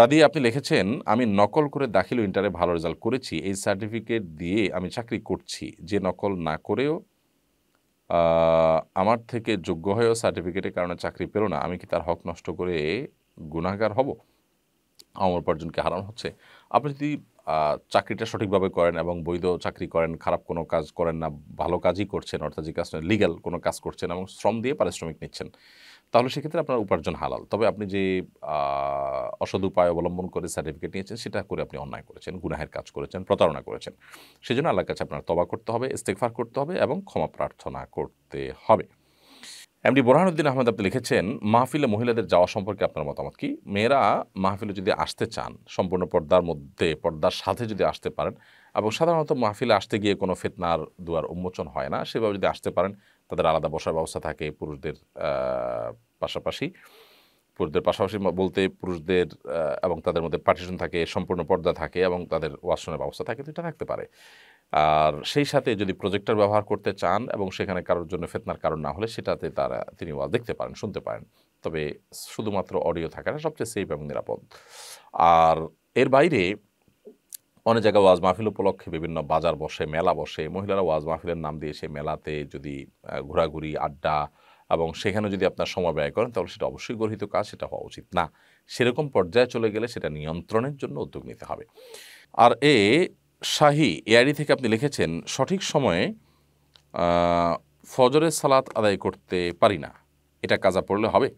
রাদি আপনি লিখেছেন আমি নকল করে দাখিল ইন্টারে ভালো রেজাল্ট করেছি এই সার্টিফিকেট দিয়ে আমি চাকরি করছি যে নকল না করেও আমার থেকে যোগ্য হয়েও সার্টিফিকেটের কারণে চাকরি পেল না আমি কি তার হক নষ্ট করে গুণাগার হব আমার উপার্জনকে হারানো হচ্ছে আপনি যদি চাকরিটা সঠিকভাবে করেন এবং বৈধ চাকরি করেন খারাপ কোনো কাজ করেন না ভালো কাজই করছেন অর্থাৎ যে কাজ লিগাল কোনো কাজ করছেন এবং শ্রম দিয়ে পারিশ্রমিক নিচ্ছেন তাহলে সেক্ষেত্রে আপনার উপার্জন হালাল তবে আপনি যে অসদ উপায় অবলম্বন করে সার্টিফিকেট নিয়েছেন সেটা করে আপনি অন্যায় করেছেন গুনাহের কাজ করেছেন প্রতারণা করেছেন সেই জন্য আল্লাহর কাছে আপনার তবা করতে হবে ইস্তেকফার করতে হবে এবং ক্ষমা প্রার্থনা করতে হবে এমডি বোরহানুদ্দিন আহমেদ আপনি লিখেছেন মাহফিলে মহিলাদের যাওয়া সম্পর্কে আপনার মতামত কি মেয়েরা মাহফিলে যদি আসতে চান সম্পূর্ণ পর্দার মধ্যে পর্দার সাথে যদি আসতে পারেন এবং সাধারণত মাহফিলে আসতে গিয়ে কোনো ফেতনার দুয়ার উন্মোচন হয় না সেভাবে যদি আসতে পারেন তাদের আলাদা বসার ব্যবস্থা থাকে পুরুষদের পাশাপাশি পুরুষদের পাশাপাশি বলতে পুরুষদের এবং তাদের মধ্যে পার্টিশন থাকে সম্পূর্ণ পর্দা থাকে এবং তাদের ওয়াশরুমের ব্যবস্থা থাকে তো এটা থাকতে পারে আর সেই সাথে যদি প্রজেক্টর ব্যবহার করতে চান এবং সেখানে কারোর জন্য ফেতনার কারণ না হলে সেটাতে তারা তিনি ওয়া দেখতে পারেন শুনতে পারেন তবে শুধুমাত্র অডিও থাকাটা সবচেয়ে সেফ এবং নিরাপদ আর এর বাইরে অনেক জায়গায় ওয়াজ মাহফিল উপলক্ষে বিভিন্ন বাজার বসে মেলা বসে মহিলারা ওয়াজ মাহফিলের নাম দিয়ে সে মেলাতে যদি ঘোরাঘুরি আড্ডা এবং সেখানে যদি আপনার সময় ব্যয় করেন তাহলে সেটা অবশ্যই গর্হিত কাজ সেটা হওয়া উচিত না সেরকম পর্যায়ে চলে গেলে সেটা নিয়ন্ত্রণের জন্য উদ্যোগ নিতে হবে আর এ শাহি এআইডি থেকে আপনি লিখেছেন সঠিক সময়ে ফজরের সালাত আদায় করতে পারি না এটা কাজা পড়লে হবে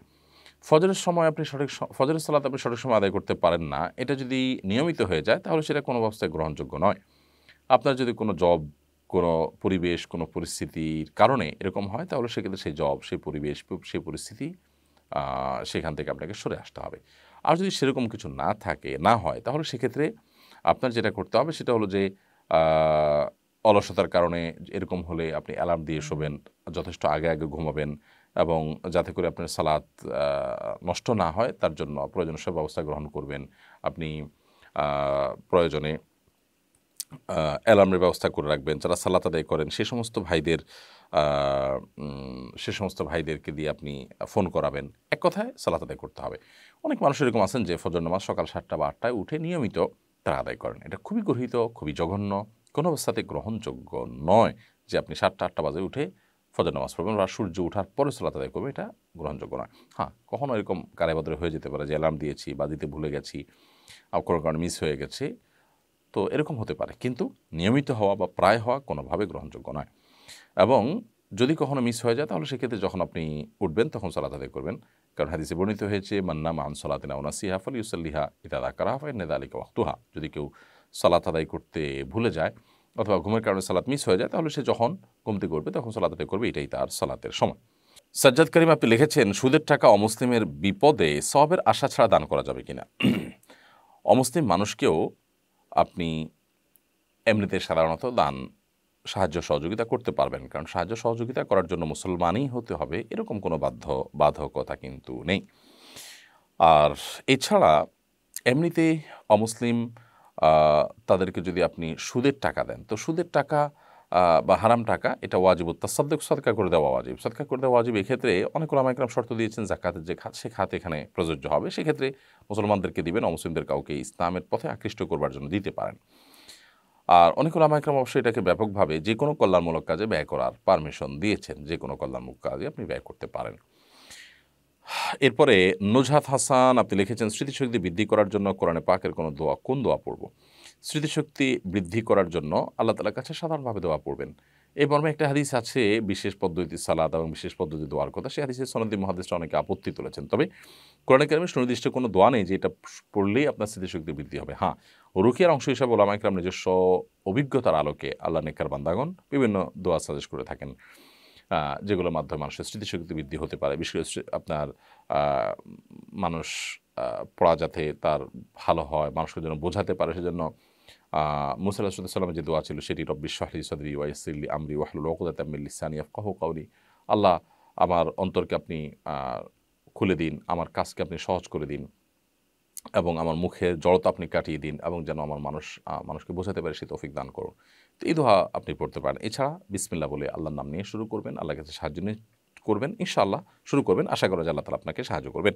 ফজরের সময় আপনি সঠিক ফজরের সালাত আপনি সঠিক সময় আদায় করতে পারেন না এটা যদি নিয়মিত হয়ে যায় তাহলে সেটা কোনো অবস্থায় গ্রহণযোগ্য নয় আপনার যদি কোনো জব কোনো পরিবেশ কোনো পরিস্থিতির কারণে এরকম হয় তাহলে সেক্ষেত্রে সেই জব সেই পরিবেশ সেই পরিস্থিতি সেখান থেকে আপনাকে সরে আসতে হবে আর যদি সেরকম কিছু না থাকে না হয় তাহলে সেক্ষেত্রে আপনার যেটা করতে হবে সেটা হলো যে অলসতার কারণে এরকম হলে আপনি অ্যালার্ম দিয়ে শোবেন যথেষ্ট আগে আগে ঘুমাবেন এবং যাতে করে আপনার সালাদ নষ্ট না হয় তার জন্য প্রয়োজনীয় সব ব্যবস্থা গ্রহণ করবেন আপনি প্রয়োজনে অ্যালার্মের ব্যবস্থা করে রাখবেন যারা সালাত আদায় করেন সে সমস্ত ভাইদের সে সমস্ত ভাইদেরকে দিয়ে আপনি ফোন করাবেন এক কথায় সালাত আদায় করতে হবে অনেক মানুষ এরকম আছেন যে ফজর নামাজ সকাল সাতটা বা আটটায় উঠে নিয়মিত তারা আদায় করেন এটা খুবই গর্হিত খুবই জঘন্য কোনো অবস্থাতে গ্রহণযোগ্য নয় যে আপনি সাতটা আটটা বাজে উঠে ফজর নামাজ পড়বেন বা সূর্য ওঠার পরে সালাত আদায় করবেন এটা গ্রহণযোগ্য নয় হ্যাঁ কখনও এরকম কারেবাদরে হয়ে যেতে পারে যে অ্যালার্ম দিয়েছি বা দিতে ভুলে গেছি আর কোনো কারণে মিস হয়ে গেছে তো এরকম হতে পারে কিন্তু নিয়মিত হওয়া বা প্রায় হওয়া কোনোভাবে গ্রহণযোগ্য নয় এবং যদি কখনো মিস হয়ে যায় তাহলে সেক্ষেত্রে যখন আপনি উঠবেন তখন সালাত আদায় করবেন কারণ হাদিসে বর্ণিত হয়েছে মান্না মান সলাতিনা উনাসি হাফল ইউসাল্লিহা ইতাদা করা নেদা আলী ওয়াক্তুহা যদি কেউ সালাত আদায় করতে ভুলে যায় অথবা ঘুমের কারণে সালাত মিস হয়ে যায় তাহলে সে যখন ঘুমতে করবে তখন সালাত আদায় করবে এটাই তার সালাতের সময় সাজ্জাদ করিম আপনি লিখেছেন সুদের টাকা অমুসলিমের বিপদে সবের আশা ছাড়া দান করা যাবে কিনা অমুসলিম মানুষকেও আপনি এমনিতে সাধারণত দান সাহায্য সহযোগিতা করতে পারবেন কারণ সাহায্য সহযোগিতা করার জন্য মুসলমানই হতে হবে এরকম কোনো বাধ্য বাধকতা কিন্তু নেই আর এছাড়া এমনিতে অমুসলিম তাদেরকে যদি আপনি সুদের টাকা দেন তো সুদের টাকা বা হারাম টাকা এটা ওয়াজিব উত্তাসাদ্দক সদকা করে দেওয়া ওয়াজিব সদকা করে দেওয়া ওয়াজিব এক্ষেত্রে অনেক ওলামাইকরাম শর্ত দিয়েছেন জাকাতের যে খাত সে খাত এখানে প্রযোজ্য হবে সেক্ষেত্রে মুসলমানদেরকে দিবেন অমুসলিমদের কাউকে ইসলামের পথে আকৃষ্ট করবার জন্য দিতে পারেন আর অনেক ওলামাইকরাম অবশ্যই এটাকে ব্যাপকভাবে যে কোনো কল্যাণমূলক কাজে ব্যয় করার পারমিশন দিয়েছেন যে কোনো কল্যাণমূলক কাজে আপনি ব্যয় করতে পারেন এরপরে নুজহাত হাসান আপনি লিখেছেন স্মৃতিশক্তি বৃদ্ধি করার জন্য কোরআনে পাকের কোনো দোয়া কোন দোয়া পড়ব স্মৃতিশক্তি বৃদ্ধি করার জন্য আল্লাহ তালার কাছে সাধারণভাবে দোয়া পড়বেন এই মর্মে একটা হাদিস আছে বিশেষ পদ্ধতি সালাদ এবং বিশেষ পদ্ধতি দোয়ার কথা সেই হাদিসে সনদী মহাদেশটা অনেকে আপত্তি তুলেছেন তবে কোরআনে কারিমের সুনির্দিষ্ট কোনো দোয়া নেই যে এটা পড়লেই আপনার স্মৃতিশক্তি বৃদ্ধি হবে হ্যাঁ রুকিয়ার অংশ হিসাবে ওলামা ইকরাম নিজস্ব অভিজ্ঞতার আলোকে আল্লাহ নেকর বান্দাগণ বিভিন্ন দোয়া সাজেস্ট করে থাকেন যেগুলোর মাধ্যমে মানুষের স্মৃতিশক্তি বৃদ্ধি হতে পারে বিশেষ আপনার মানুষ পড়া যাতে তার ভালো হয় মানুষের জন্য বোঝাতে পারে সেজন্য মুসাল্লাহ সাল্লামের যে দোয়া ছিল সেটি রব্বিশ শাহলি সদরি ওয়াইসিল্লি আমরি ওয়াহলুল ওকদাতামিল্লিসানি আফকাহ কাউলি আল্লাহ আমার অন্তরকে আপনি খুলে দিন আমার কাজকে আপনি সহজ করে দিন এবং আমার মুখের জড়তা আপনি কাটিয়ে দিন এবং যেন আমার মানুষ মানুষকে বোঝাতে পারে সে তৌফিক দান করুন তো এই দোহা আপনি পড়তে পারেন এছাড়া বিসমিল্লা বলে আল্লাহর নাম নিয়ে শুরু করবেন আল্লাহ কাছে সাহায্য নিয়ে করবেন ইনশাআল্লাহ শুরু করবেন আশা করা যে আল্লাহ তালা আপনাকে সাহায্য করবেন